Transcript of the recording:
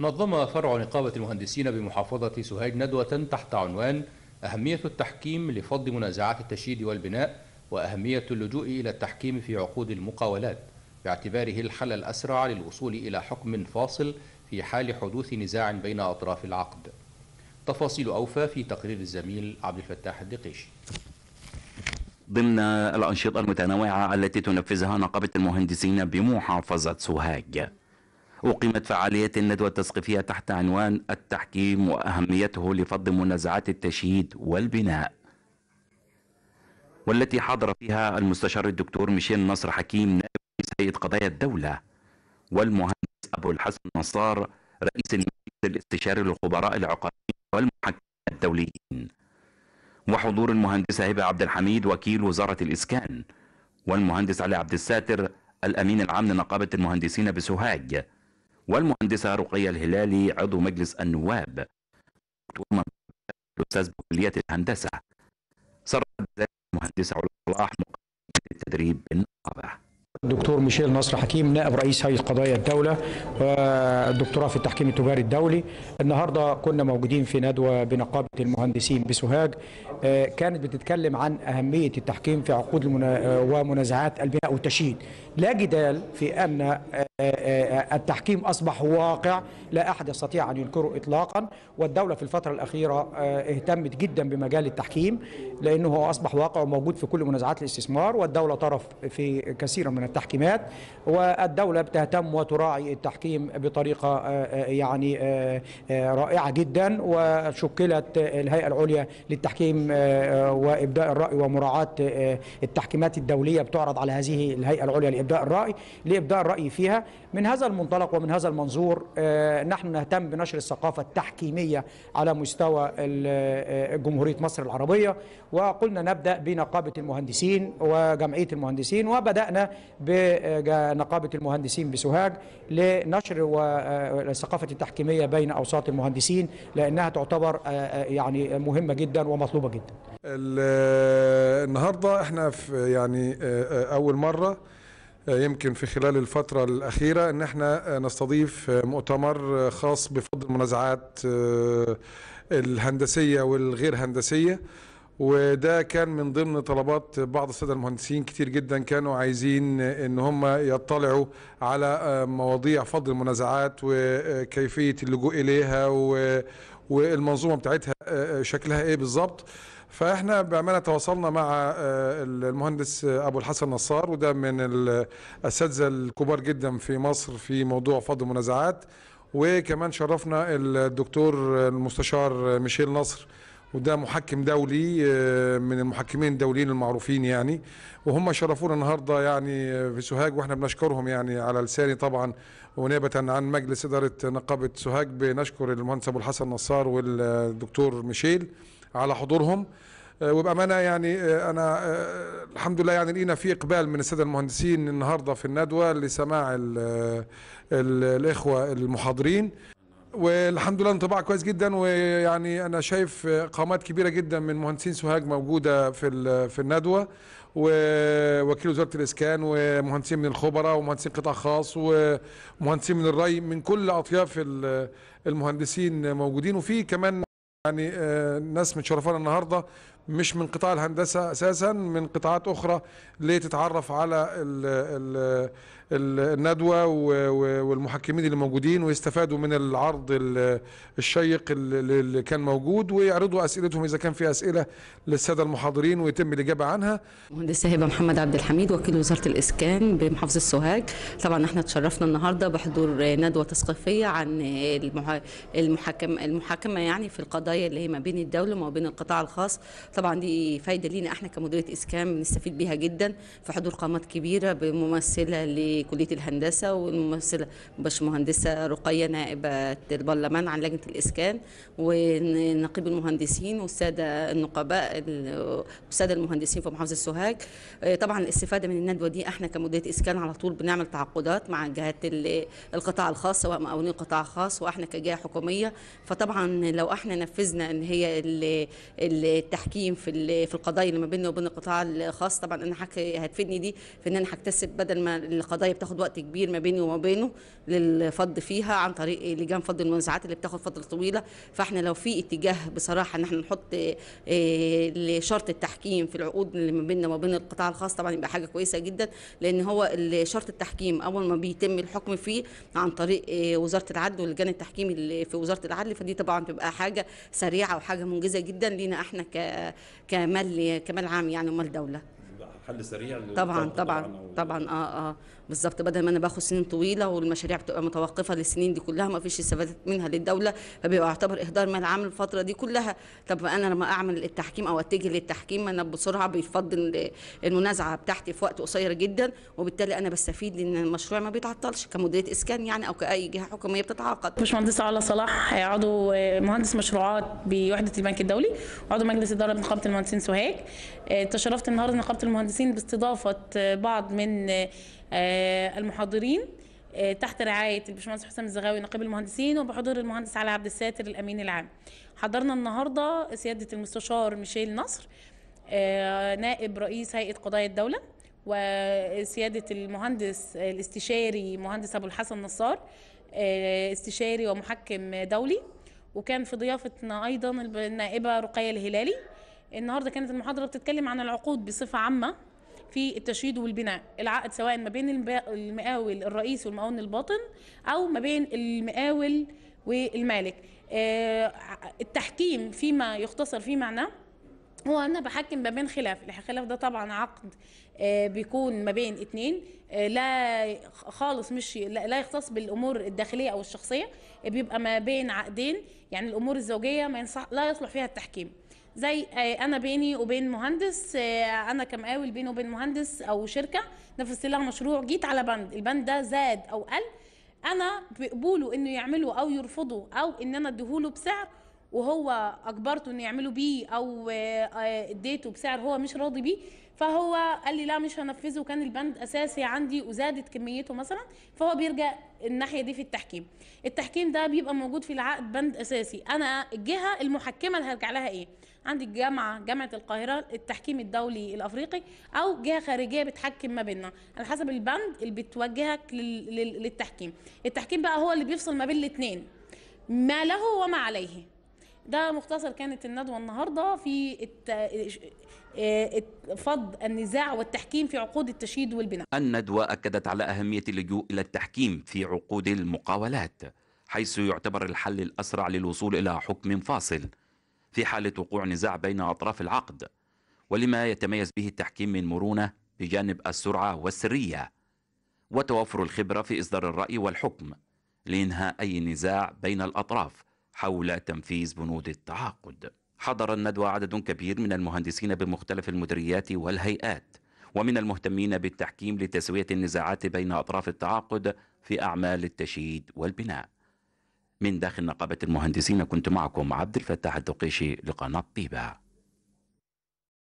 نظم فرع نقابة المهندسين بمحافظة سوهاج ندوة تحت عنوان أهمية التحكيم لفض منازعات التشييد والبناء وأهمية اللجوء إلى التحكيم في عقود المقاولات باعتباره الحل الأسرع للوصول إلى حكم فاصل في حال حدوث نزاع بين أطراف العقد تفاصيل أوفى في تقرير الزميل عبد الفتاح الدقيشي ضمن الأنشطة المتنوعة التي تنفذها نقابة المهندسين بمحافظة سوهاج أقيمت فعاليات الندوة التثقيفية تحت عنوان التحكيم وأهميته لفض منازعات التشييد والبناء والتي حضر فيها المستشار الدكتور ميشيل نصر حكيم نائب رئيس هيئة قضايا الدولة والمهندس أبو الحسن نصار رئيس المجلس الاستشاري للخبراء العقاريين والمحكمين الدوليين وحضور المهندسة هبة عبد الحميد وكيل وزارة الإسكان والمهندس علي عبد الساتر الأمين العام لنقابة المهندسين بسوهاج والمهندسة رقية الهلالي عضو مجلس النواب الأستاذ بكلية الهندسة صرحت المهندسة علو صلاح مقدمة التدريب بالنقابة الدكتور ميشيل نصر حكيم نائب رئيس هيئه قضايا الدوله والدكتوراه في التحكيم التجاري الدولي النهارده كنا موجودين في ندوه بنقابه المهندسين بسوهاج كانت بتتكلم عن اهميه التحكيم في عقود ومنازعات البناء والتشييد لا جدال في ان آه، آه، التحكيم أصبح واقع لا أحد يستطيع أن ينكره إطلاقا والدولة في الفترة الأخيرة آه، اهتمت جدا بمجال التحكيم لأنه هو أصبح واقع وموجود في كل منازعات الاستثمار والدولة طرف في كثير من التحكيمات والدولة بتهتم وتراعي التحكيم بطريقة يعني رائعة جدا وشكلت الهيئة العليا للتحكيم وإبداء الرأي ومراعاة التحكيمات الدولية بتعرض على هذه الهيئة العليا لإبداء الرأي لإبداء الرأي فيها من هذا المنطلق ومن هذا المنظور آه، نحن نهتم بنشر الثقافة التحكيمية على مستوى آه، جمهورية مصر العربية وقلنا نبدأ بنقابة المهندسين وجمعية المهندسين وبدأنا بنقابة المهندسين بسوهاج لنشر آه، الثقافة التحكيمية بين أوساط المهندسين لأنها تعتبر يعني مهمة جدا ومطلوبة جدا النهاردة احنا في يعني أول مرة يمكن في خلال الفترة الأخيرة أن احنا نستضيف مؤتمر خاص بفضل المنازعات آه، الهندسية والغير هندسية وده كان من ضمن طلبات بعض الساده المهندسين كتير جدا كانوا عايزين ان هم يطلعوا على آه، مواضيع فضل المنازعات وكيفيه اللجوء اليها والمنظومه بتاعتها آه، شكلها ايه بالظبط فاحنا بامانه تواصلنا مع آه، المهندس ابو الحسن نصار وده من الاساتذه الكبار جدا في مصر في موضوع فض المنازعات وكمان شرفنا الدكتور المستشار ميشيل نصر وده محكم دولي آه، من المحكمين الدوليين المعروفين يعني وهم شرفونا النهارده يعني في سوهاج واحنا بنشكرهم يعني على لساني طبعا ونيابه عن مجلس اداره نقابه سوهاج بنشكر المهندس ابو الحسن نصار والدكتور ميشيل على حضورهم آه، وبامانه يعني آه، انا آه، الحمد لله يعني لقينا في اقبال من الساده المهندسين النهارده في الندوه لسماع الـ الـ الاخوه المحاضرين والحمد لله انطباع كويس جدا ويعني انا شايف قامات كبيره جدا من مهندسين سوهاج موجوده في في الندوه ووكيل وزاره الاسكان ومهندسين من الخبراء ومهندسين قطاع خاص ومهندسين من الري من كل اطياف المهندسين موجودين وفي كمان يعني الناس آه، متشرفانا النهارده مش من قطاع الهندسة أساسا من قطاعات أخرى لتتعرف على الـ الـ الندوة والمحكمين اللي موجودين ويستفادوا من العرض الشيق اللي كان موجود ويعرضوا أسئلتهم إذا كان في أسئلة للسادة المحاضرين ويتم الإجابة عنها مهندسة هبة محمد عبد الحميد وكيل وزارة الإسكان بمحافظة السوهاج طبعا احنا تشرفنا النهاردة بحضور ندوة تثقيفية عن المحاكمة المحاكمة يعني في القضايا اللي هي ما بين الدولة وما بين القطاع الخاص طبعا دي فايده لينا احنا كمديريه اسكان بنستفيد بيها جدا في حضور قامات كبيره بممثله لكليه الهندسه والممثله باشمهندسه رقيه نائبه البرلمان عن لجنه الاسكان ونقيب المهندسين والساده النقباء والساده المهندسين في محافظه سوهاج آه، طبعا الاستفاده من الندوه دي احنا كمديريه اسكان على طول بنعمل تعاقدات مع جهات القطاع الخاص سواء مقاولين قطاع خاص واحنا كجهه حكوميه فطبعا لو احنا نفذنا ان هي التحكيم القديم في في القضايا اللي ما بيننا وبين القطاع الخاص طبعا انا حك... هتفيدني دي في ان انا هكتسب بدل ما القضايا بتاخد وقت كبير ما بيني وما بينه للفض فيها عن طريق لجان فض المنازعات اللي بتاخد فتره طويله فاحنا لو في اتجاه بصراحه ان احنا نحط آه، شرط التحكيم في العقود اللي ما بيننا وما بين القطاع الخاص طبعا يبقى حاجه كويسه جدا لان هو شرط التحكيم اول ما بيتم الحكم فيه عن طريق آه، وزاره العدل واللجان اللي في وزاره العدل فدي طبعا تبقى حاجه سريعه وحاجه منجزه جدا لينا احنا كمال كمال عام يعني ومال دوله حل سريع طبعا طبعا طبعا اه اه بالظبط بدل ما انا باخد سنين طويله والمشاريع بتبقى متوقفه للسنين دي كلها ما فيش استفادات منها للدوله فبيبقى يعتبر اهدار مال عام الفتره دي كلها طب انا لما اعمل التحكيم او اتجه للتحكيم انا بسرعه بيفضل المنازعه بتاعتي في وقت قصير جدا وبالتالي انا بستفيد لان المشروع ما بيتعطلش كمديريه اسكان يعني او كاي جهه حكوميه بتتعاقد باشمهندس علا صلاح عضو آه، مهندس مشروعات بوحده البنك الدولي وعضو مجلس اداره نقابه المهندسين سوهاج آه، تشرفت النهارده نقابه المهندسين المدرسين باستضافة بعض من آه، المحاضرين آه، تحت رعاية البشمهندس حسام الزغاوي نقيب المهندسين وبحضور المهندس علي عبد الساتر الأمين العام حضرنا النهاردة سيادة المستشار ميشيل نصر آه، نائب رئيس هيئة قضايا الدولة وسيادة المهندس الاستشاري مهندس أبو الحسن نصار استشاري ومحكم دولي وكان في ضيافتنا أيضا النائبة رقية الهلالي النهارده كانت المحاضره بتتكلم عن العقود بصفه عامه في التشييد والبناء العقد سواء ما بين المقاول الرئيس والمقاول الباطن او ما بين المقاول والمالك آه، التحكيم فيما يختصر في معناه هو انا بحكم ما بين خلاف الخلاف ده طبعا عقد آه، بيكون ما بين اتنين آه، لا خالص مش لا يختص بالامور الداخليه او الشخصيه بيبقى ما بين عقدين يعني الامور الزوجيه ما ينصح لا يصلح فيها التحكيم زي آه، انا بيني وبين مهندس آه، انا كمقاول بيني وبين مهندس او شركه نفذت لها مشروع جيت على بند البند ده زاد او قل انا بقبوله انه يعمله او يرفضه او ان انا اديهوله بسعر وهو اجبرته انه يعملوا بيه او آه، آه، اديته بسعر هو مش راضي بيه فهو قال لي لا مش هنفذه وكان البند اساسي عندي وزادت كميته مثلا فهو بيرجع الناحيه دي في التحكيم التحكيم ده بيبقى موجود في العقد بند اساسي انا الجهه المحكمه اللي هرجع لها ايه عندي الجامعه جامعه القاهره التحكيم الدولي الافريقي او جهه خارجيه بتحكم ما بيننا على حسب البند اللي بتوجهك للتحكيم التحكيم بقى هو اللي بيفصل ما بين الاثنين ما له وما عليه ده مختصر كانت الندوه النهارده في الت... إيه، فض النزاع والتحكيم في عقود التشييد والبناء. الندوه اكدت على اهميه اللجوء الى التحكيم في عقود المقاولات حيث يعتبر الحل الاسرع للوصول الى حكم فاصل في حاله وقوع نزاع بين اطراف العقد ولما يتميز به التحكيم من مرونه بجانب السرعه والسريه وتوافر الخبره في اصدار الراي والحكم لانهاء اي نزاع بين الاطراف حول تنفيذ بنود التعاقد حضر الندوة عدد كبير من المهندسين بمختلف المديريات والهيئات ومن المهتمين بالتحكيم لتسوية النزاعات بين أطراف التعاقد في أعمال التشييد والبناء من داخل نقابة المهندسين كنت معكم عبد الفتاح الدقيشي لقناة طيبة